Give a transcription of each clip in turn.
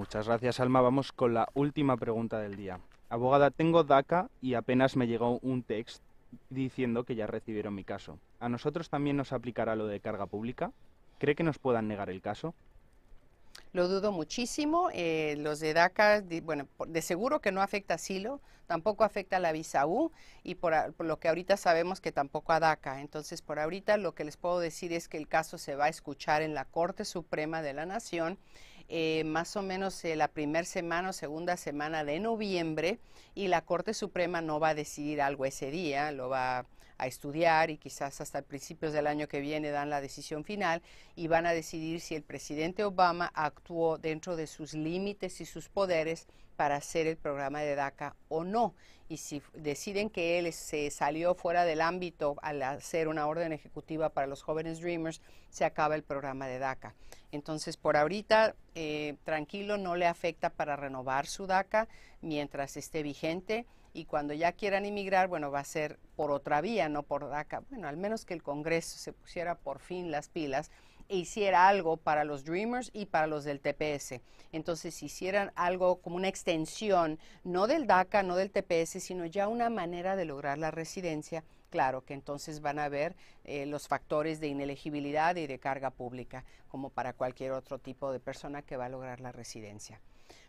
Muchas gracias, Alma. Vamos con la última pregunta del día. Abogada, tengo DACA y apenas me llegó un text diciendo que ya recibieron mi caso. ¿A nosotros también nos aplicará lo de carga pública? ¿Cree que nos puedan negar el caso? Lo dudo muchísimo. Eh, los de DACA, bueno, de seguro que no afecta a Silo, tampoco afecta a la visa U y por, lo que ahorita sabemos que tampoco a DACA. Entonces, por ahorita lo que les puedo decir es que el caso se va a escuchar en la Corte Suprema de la Nación. Eh, más o menos eh, la primera semana o segunda semana de noviembre y la Corte Suprema no va a decidir algo ese día, lo va a a estudiar y quizás hasta principios del año que viene dan la decisión final y van a decidir si el presidente Obama actuó dentro de sus límites y sus poderes para hacer el programa de DACA o no. Y si deciden que él se salió fuera del ámbito al hacer una orden ejecutiva para los jóvenes Dreamers, se acaba el programa de DACA. Entonces, por ahorita, eh, tranquilo, no le afecta para renovar su DACA mientras esté vigente y cuando ya quieran emigrar, bueno, va a ser por otra vía, no por DACA. Bueno, al menos que el Congreso se pusiera por fin las pilas e hiciera algo para los Dreamers y para los del TPS. Entonces, si hicieran algo como una extensión, no del DACA, no del TPS, sino ya una manera de lograr la residencia claro que entonces van a ver eh, los factores de inelegibilidad y de carga pública, como para cualquier otro tipo de persona que va a lograr la residencia.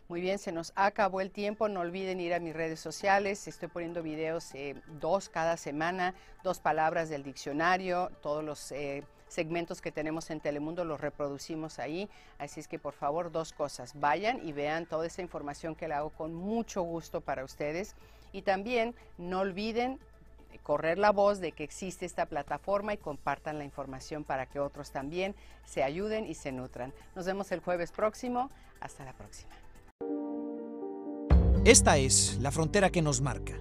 Muy bien, se nos acabó el tiempo. No olviden ir a mis redes sociales. Estoy poniendo videos eh, dos cada semana, dos palabras del diccionario, todos los... Eh, segmentos que tenemos en Telemundo los reproducimos ahí. Así es que por favor, dos cosas. Vayan y vean toda esa información que la hago con mucho gusto para ustedes. Y también no olviden correr la voz de que existe esta plataforma y compartan la información para que otros también se ayuden y se nutran. Nos vemos el jueves próximo. Hasta la próxima. Esta es la frontera que nos marca,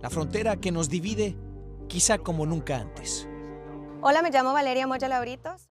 la frontera que nos divide quizá como nunca antes. Hola, me llamo Valeria Moya Labritos.